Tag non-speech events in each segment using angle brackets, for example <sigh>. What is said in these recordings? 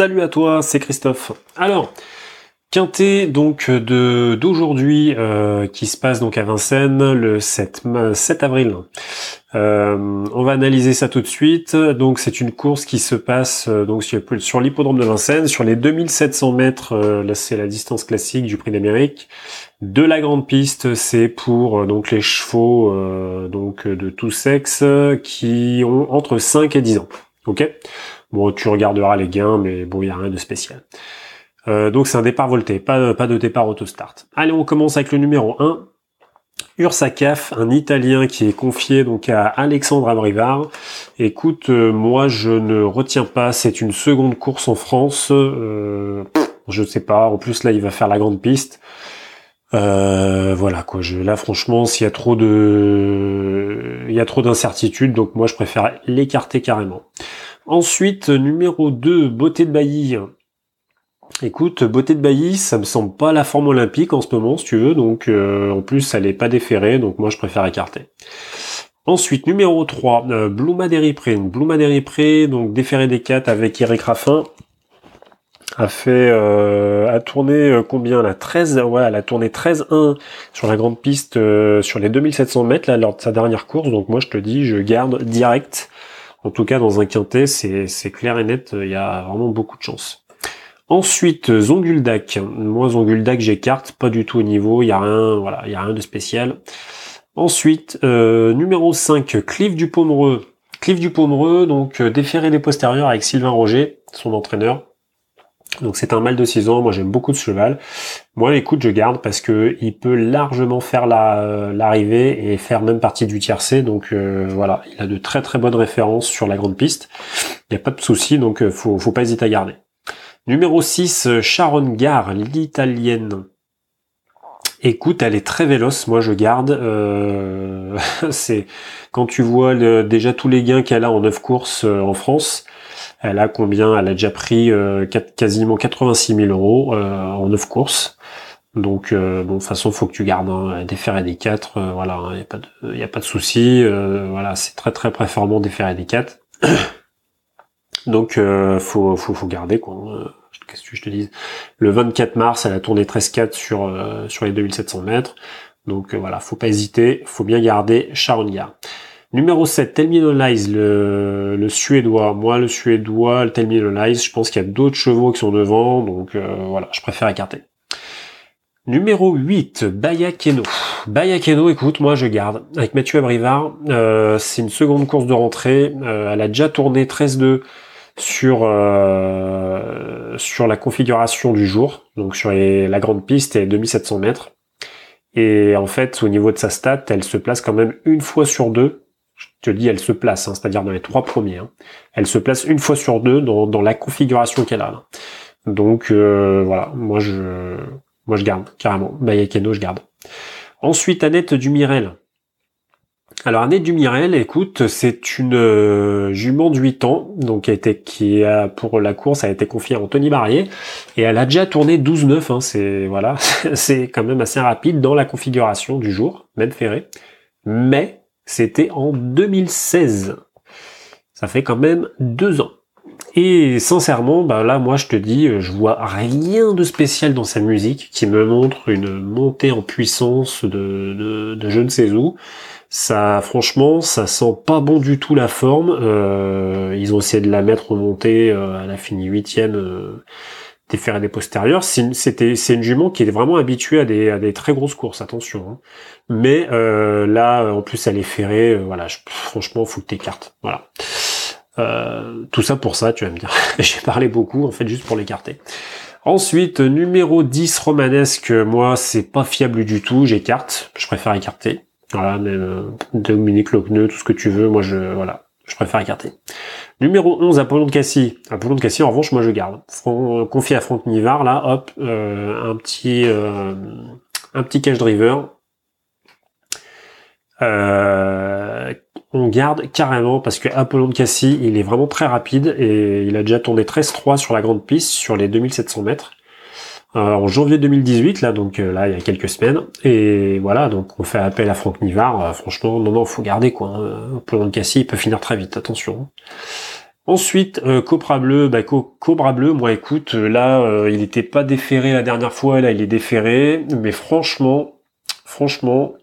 Salut à toi, c'est Christophe. Alors, Quintet donc de d'aujourd'hui euh, qui se passe donc à Vincennes le 7, 7 avril. Euh, on va analyser ça tout de suite. Donc c'est une course qui se passe euh, donc sur, l'hippodrome de Vincennes, sur les 2700 mètres, là c'est la distance classique du Prix d'Amérique. De la grande piste, c'est pour donc les chevaux donc de tout sexe qui ont entre 5 et 10 ans. Ok Bon, tu regarderas les gains, mais bon, il n'y a rien de spécial. Euh, donc c'est un départ volté, pas, pas de départ auto-start. Allez, on commence avec le numéro 1. Ursacaf, un Italien qui est confié donc à Alexandre Abrivard. Écoute, euh, moi je ne retiens pas, c'est une seconde course en France. Euh, je ne sais pas, en plus là il va faire la grande piste. voilà quoi. Je, là franchement, s'il y a trop de, il y a trop d'incertitudes, donc moi je préfère l'écarter carrément. Ensuite, numéro 2, beauté de Bailly. Écoute, beauté de Bailly, ça me semble pas la forme olympique en ce moment, si tu veux. Donc, euh, en plus, elle n'est pas déférée, donc moi, je préfère écarter. Ensuite, numéro 3, euh, Pré. Blue Madery donc déféré des 4 avec Eric Raffin, a fait, euh, a tourné euh, combien la 13, ouais, elle a tourné 13-1 sur la grande piste sur les 2700 mètres là, lors de sa dernière course. Donc moi, je te dis, je garde direct en tout cas, dans un quintet, c'est clair et net, il y a vraiment beaucoup de chance. Ensuite, Zonguldak. Moi, Zonguldak, j'écarte, pas du tout au niveau, il y a rien, voilà, il y a rien de spécial. Ensuite, euh, numéro 5, Cliff du Pomereux. Cliff du Pomereux, donc euh, déféré des postérieurs avec Sylvain Roger, son entraîneur. Donc c'est un mal de 6 ans, moi j'aime beaucoup de cheval. Moi écoute, je garde parce que il peut largement faire euh, l'arrivée et faire même partie du tiercé. Donc euh, voilà, il a de très très bonnes références sur la grande piste. Il n'y a pas de souci, donc euh, faut, faut pas hésiter à garder. Numéro 6, Sharon Gar, l'italienne. Écoute, elle est très véloce. Moi, je garde. <laughs> c'est quand tu vois déjà tous les gains qu'elle a en 9 courses en France, elle a combien Elle a déjà pris euh, quasiment 86 000 euros euh, en neuf courses. Donc, euh, bon, de toute façon, faut que tu gardes des fers et des 4. voilà, il hein, n'y a pas de, y a pas de souci. voilà, c'est très très performant des fers et des 4. <coughs> Donc, faut, faut, faut garder quoi. Hein. Qu'est-ce que je te dis Le 24 mars, elle a tourné 13-4 sur sur les 2700 mètres. Donc voilà, faut pas hésiter, faut bien garder Charonga. Numéro 7, Tell Me le, suédois. Moi, le suédois, le Tell je pense qu'il y a d'autres chevaux qui sont devant, donc euh, voilà, je préfère écarter. Numéro 8, Bayakeno. Bayakeno, écoute, moi je garde. Avec Mathieu Abrivard, euh, c'est une seconde course de rentrée. Euh, elle a déjà tourné 13-2 sur, sur la configuration du jour, donc sur la grande piste et 2700 mètres. Et en fait, au niveau de sa stat, elle se place quand même une fois sur deux je te dis, elle se place, hein, c'est-à-dire dans les trois premiers. Hein. Elle se place une fois sur deux dans, la configuration qu'elle a. Donc euh, voilà, moi je, moi je garde carrément. Bah, Keno, je garde. Ensuite, Annette Dumirel. Alors Annette Dumirel, écoute, c'est une euh, jument de 8 ans, donc qui a qui a pour la course a été confiée à Anthony Barrier, et elle a déjà tourné 12-9. Hein, c'est voilà, <laughs> c'est quand même assez rapide dans la configuration du jour, même ben ferré. Mais c'était en 2016. Ça fait quand même deux ans. Et sincèrement, bah là, moi, je te dis, euh, je vois rien de spécial dans sa musique qui me montre une montée en puissance de, de, je ne sais où. Ça, franchement, ça sent pas bon du tout la forme. Euh, ils ont essayé de la mettre en montée euh, à la fini huitième des des postérieurs. C'est une, c'était, c'est une jument qui est vraiment habituée à des, à des très grosses courses, attention. Hein. Mais euh, là, en plus, elle est ferrée. Euh, voilà, franchement, faut que t'écartes. Voilà. Euh, tout ça pour ça, tu vas me dire. <laughs> J'ai parlé beaucoup, en fait, juste pour l'écarter. Ensuite, numéro 10 romanesque, moi, c'est pas fiable du tout. J'écarte. Je préfère écarter. Voilà, même Dominique Locneux, tout ce que tu veux. Moi, je, voilà, je préfère écarter. Numéro 11, Apollon de Cassie. Apollon de Cassie, en revanche, moi je garde. Fran euh, confié à Franck Nivard, là, hop, euh, un petit euh, un petit cash driver. on garde carrément parce que Apollon de Cassie, il est vraiment très rapide et il a déjà tourné 13-3 sur la grande piste sur les 2700 mètres. en janvier 2018, là, donc là, il y a quelques semaines. Et voilà, donc on fait appel à Franck Nivard. franchement, non, non, faut garder quoi. Hein. Apollon de Cassie, il peut finir très vite, attention. Ensuite, euh, Cobra Bleu, bah, Cobra Bleu, moi écoute, euh, là, euh, il n'était pas déféré la dernière fois, là il est déféré, mais franchement, franchement,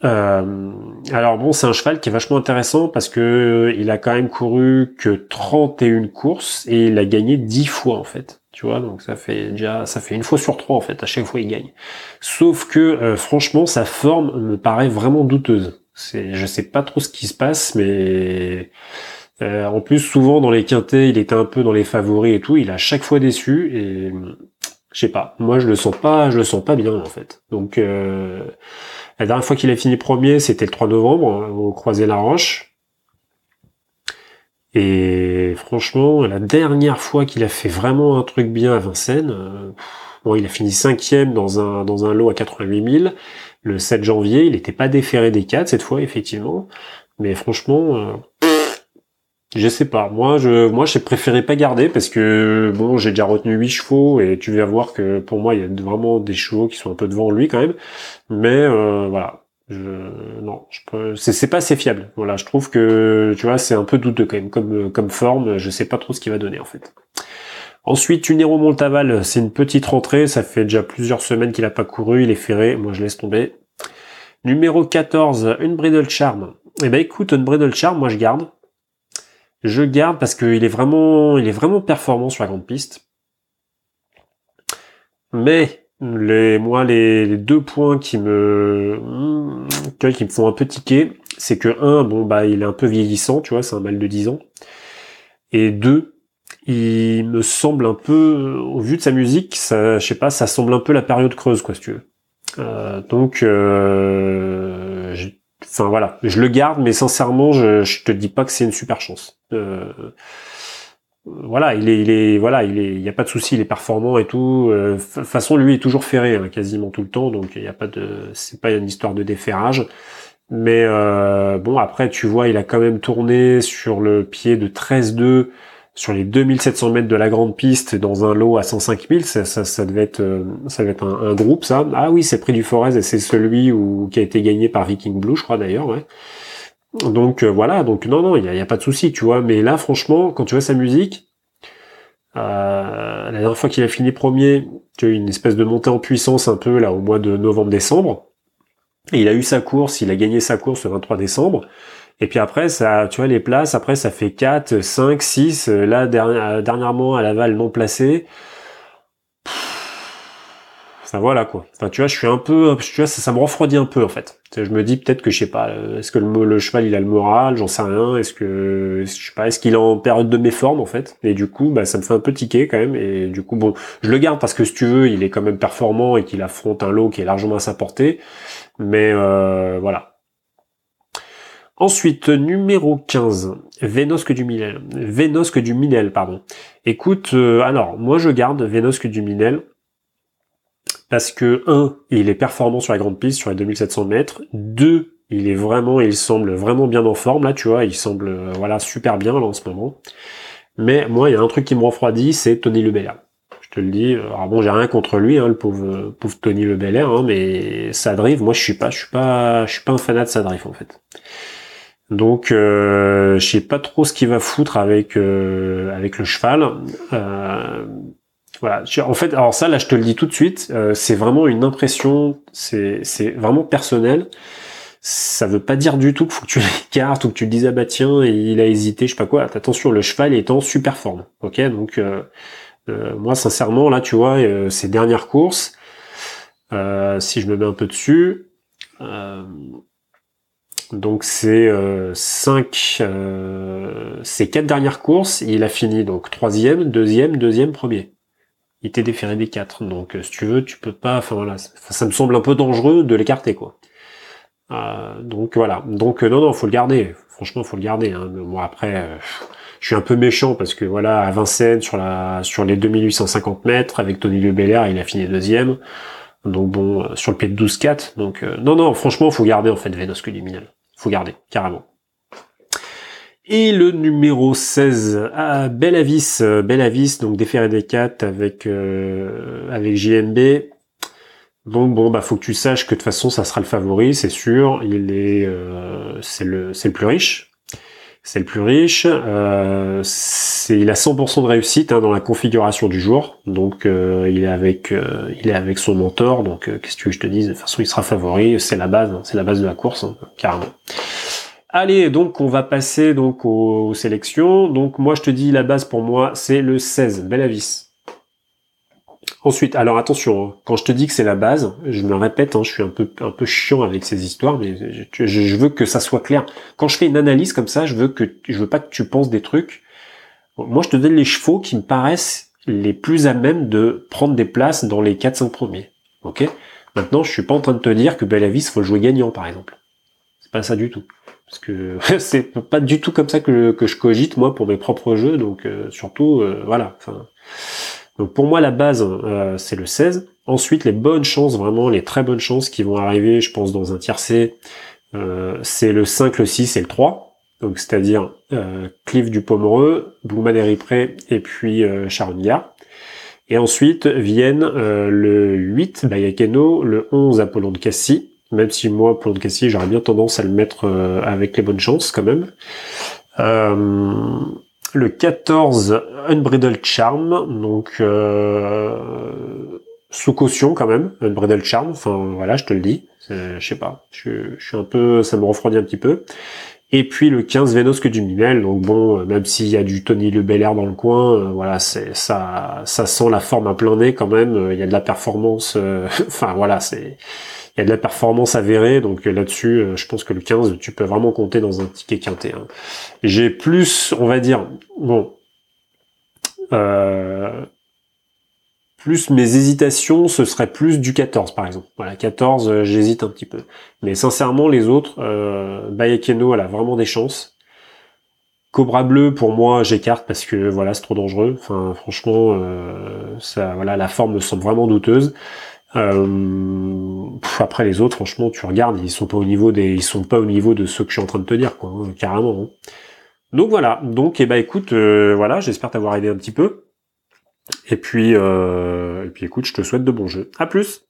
alors bon, c'est un cheval qui est vachement intéressant parce que il a quand même couru que 31 courses et il a gagné 10 fois en fait. Tu vois, donc ça fait déjà, ça fait une fois sur trois en fait. À chaque fois, il gagne. Sauf que franchement, sa forme me paraît vraiment douteuse. C'est, je sais pas trop ce qui se passe, mais euh, en plus, souvent dans les quintés, il était un peu dans les favoris et tout. Il a chaque fois déçu et je sais pas. Moi, je le sens pas, je le sens pas bien en fait. Donc euh, la dernière fois qu'il a fini premier, c'était le 3 novembre hein, au Croisé la Roche. Et franchement, la dernière fois qu'il a fait vraiment un truc bien à Vincennes, euh, bon, il a fini cinquième dans un dans un lot à 88 000 le 7 janvier. Il n'était pas déféré des quatre cette fois effectivement, mais franchement je sais pas. Moi, je, moi, j'ai préféré pas garder parce que bon, j'ai déjà retenu huit chevaux et tu vas voir que pour moi, il y a vraiment des chevaux qui sont un peu devant lui quand même. Mais euh, voilà, non, je peux, c'est pas assez fiable. Voilà, je trouve que tu vois, c'est un peu douteux quand même comme comme forme. Je sais pas trop ce qu'il va donner en fait. Ensuite, héros Montaval, c'est une petite rentrée. Ça fait déjà plusieurs semaines qu'il a pas couru. Il est ferré. Moi, je laisse tomber. Numéro 14, une bridle Charm. Eh ben écoute, une bridle Charm, moi je garde je garde parce qu'il est vraiment, il est vraiment performant sur la grande piste. Mais les, moi, les, deux points qui me, hmm, qui me font un peu tiquer, c'est que un, bon bah, il est un peu vieillissant, tu vois, c'est un mal de 10 ans. Et deux, il me semble un peu, au vu de sa musique, ça, je sais pas, ça semble un peu la période creuse, quoi, si tu veux. Euh, donc, euh, voilà, je le garde, mais sincèrement, je, je te dis pas que c'est une super chance. Euh, voilà, il est, il est, voilà, il est, y a pas de souci, il est performant et tout. Euh, de toute façon, lui est toujours ferré hein, quasiment tout le temps, donc il y a pas de, c'est pas une histoire de déferrage. Mais euh, bon, après, tu vois, il a quand même tourné sur le pied de 13-2 sur les 2700 mètres de la grande piste dans un lot à 105 000, ça, ça, ça devait être, euh, ça devait être un, groupe, ça. Ah oui, c'est Prix du Forez et c'est celui où, qui a été gagné par Viking Blue, je crois d'ailleurs, ouais. Donc euh, voilà, donc non, non, il n'y a, a, pas de souci, tu vois. Mais là, franchement, quand tu vois sa musique, euh, la dernière fois qu'il a fini premier, tu as eu une espèce de montée en puissance un peu là au mois de novembre-décembre. Et il a eu sa course, il a gagné sa course le 23 décembre. Et puis après, ça, tu vois, les places, après, ça fait 4, 5, 6. Là, euh, dernièrement, à Laval, non placé. Ça, voilà, quoi. Enfin, tu vois, je suis un peu, tu vois, ça, me refroidit un peu, en fait. Je me dis peut-être que, je sais pas, euh, est-ce que le, cheval, il a le moral? J'en sais rien. Est-ce que, je sais pas, est-ce qu'il est en période de méforme, en fait? Et du coup, bah, ça me fait un peu tiquer, quand même. Et du coup, bon, je le garde parce que, si tu veux, il est quand même performant et qu'il affronte un lot qui est largement à sa portée. Mais, euh, voilà Ensuite, numéro 15, Vénosque du Minel. Vénosque du Minel, pardon. Écoute, euh, alors, moi je garde Vénosque du Minel parce que, un, il est performant sur la grande piste, sur les 2700 mètres. Deux, il est vraiment, il semble vraiment bien en forme, là, tu vois, il semble, euh, voilà, super bien, là, en ce moment. Mais moi, il y a un truc qui me refroidit, c'est Tony Lebella. Je te le dis, euh, alors bon, j'ai rien contre lui, hein, le pauvre, pauvre Tony Lebella, hein, mais sa drive, moi, je suis pas, je suis pas, je suis pas un fanat de sa drive, en fait. Donc, euh, je sais pas trop ce qu'il va foutre avec euh, avec le cheval. Euh, voilà. En fait, alors ça, là, je te le dis tout de suite, euh, c'est vraiment une impression, c'est c'est vraiment personnel. Ça veut pas dire du tout qu'il faut que tu <laughs> l'écartes ou que tu le dises ah bah tiens il a hésité, je sais pas quoi. Attention, le cheval est en super forme. Ok, donc moi sincèrement là, tu vois, ces dernières courses, si je me mets un peu dessus. Euh, donc c'est euh, cinq, euh, quatre dernières courses, il a fini donc troisième, deuxième, deuxième, premier. Il était déféré des quatre. Donc euh, si tu veux, tu peux pas. Enfin voilà, ça, me semble un peu dangereux de l'écarter quoi. Euh, donc voilà. Donc non non, faut le garder. Franchement, faut le garder. Hein. après, je suis un peu méchant parce que voilà, à Vincennes sur la sur les 2850 mètres avec Tony Le il a fini deuxième. Donc bon, sur le pied de 12-4. Donc non, non, franchement, faut garder en fait Venosque Minal faut garder, carrément. Et le numéro 16, avis euh, bel avis donc des et des 4 avec euh, avec JMB. Donc bon, bah faut que tu saches que de toute façon ça sera le favori, c'est sûr. Il est, euh, c'est le, c'est le plus riche c'est le plus riche. Euh, il a 100% de réussite hein, dans la configuration du jour. Donc euh, il est avec euh, il est avec son mentor. Donc euh, qu'est-ce que tu veux que je te dise De toute façon, il sera favori. C'est la base. Hein, c'est la base de la course, hein, carrément. Allez, donc on va passer donc aux, aux, sélections. Donc moi je te dis la base pour moi c'est le 16, avis. Ensuite, alors attention, hein. quand je te dis que c'est la base, je me répète, hein, je suis un peu un peu chiant avec ces histoires, mais je, veux que ça soit clair. Quand je fais une analyse comme ça, je veux que je veux pas que tu penses des trucs. moi, je te donne les chevaux qui me paraissent les plus à même de prendre des places dans les 4-5 premiers. Ok Maintenant, je suis pas en train de te dire que il faut le jouer gagnant, par exemple. C'est pas ça du tout parce que <laughs> c'est pas du tout comme ça que, je cogite moi pour mes propres jeux donc euh, surtout euh, voilà enfin donc pour moi, la base, euh, c'est le 16. Ensuite, les bonnes chances, vraiment les très bonnes chances qui vont arriver, je pense, dans un tiercé, euh, c'est le 5, le 6 et le 3. Donc c'est-à-dire euh, Cliff du Pomereux, Bouman Ripré et puis euh, Et ensuite viennent le 8, Bayakeno, le 11, Apollon de Cassie. Même si moi, Apollon de Cassie, j'aurais bien tendance à le mettre avec les bonnes chances quand même le 14 Unbridled Charm, donc euh, sous caution quand même, Unbridled Charm, enfin voilà, je te le dis, je sais pas, je, je suis un peu, ça me refroidit un petit peu. Et puis le 15 que du Minel. Donc bon, euh, même s'il y a du Tony Le Belair dans le coin, euh, voilà, c'est ça, ça sent la forme à plein nez quand même. Euh, il y a de la performance. <laughs> Enfin voilà, c'est il y a de la performance avérée, donc là-dessus, je pense que le 15, tu peux vraiment compter dans un ticket quinté. Hein. J'ai plus, on va dire, bon, plus mes hésitations, ce serait plus du 14 par exemple. Voilà, 14, euh, j'hésite un petit peu. Mais sincèrement, les autres, euh, elle a vraiment des chances. Cobra bleu, pour moi, j'écarte parce que voilà, c'est trop dangereux. Enfin, franchement, euh, ça, voilà, la forme me semble vraiment douteuse. Euh, après les autres, franchement, tu regardes, ils sont pas au niveau des, ils sont pas au niveau de ce que je suis en train de te dire, quoi, hein, carrément. Hein. Donc voilà. Donc, et eh ben, écoute, voilà, j'espère t'avoir aidé un petit peu. Et puis, euh, et puis écoute, je te souhaite de bons jeux. À plus